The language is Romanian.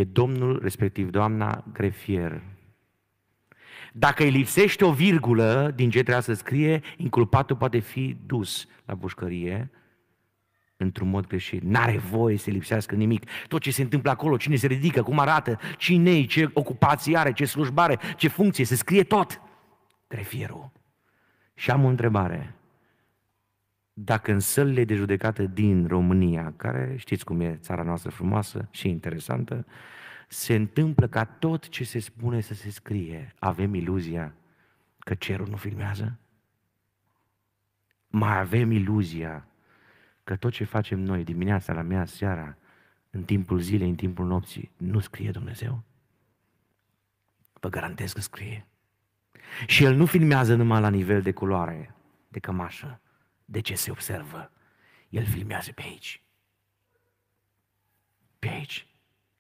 e domnul, respectiv doamna, grefier. Dacă îi lipsește o virgulă din ce trebuie să scrie, inculpatul poate fi dus la bușcărie într-un mod greșit. N-are voie să lipsească nimic. Tot ce se întâmplă acolo, cine se ridică, cum arată, cine ce ocupație are, ce slujbare, ce funcție, se scrie tot. Grefierul. Și am o întrebare dacă în sălile de judecată din România, care știți cum e țara noastră frumoasă și interesantă, se întâmplă ca tot ce se spune să se scrie. Avem iluzia că cerul nu filmează? Mai avem iluzia că tot ce facem noi dimineața, la mea, seara, în timpul zilei, în timpul nopții, nu scrie Dumnezeu? Vă garantez că scrie. Și El nu filmează numai la nivel de culoare, de cămașă, de ce se observă. El filmează pe aici,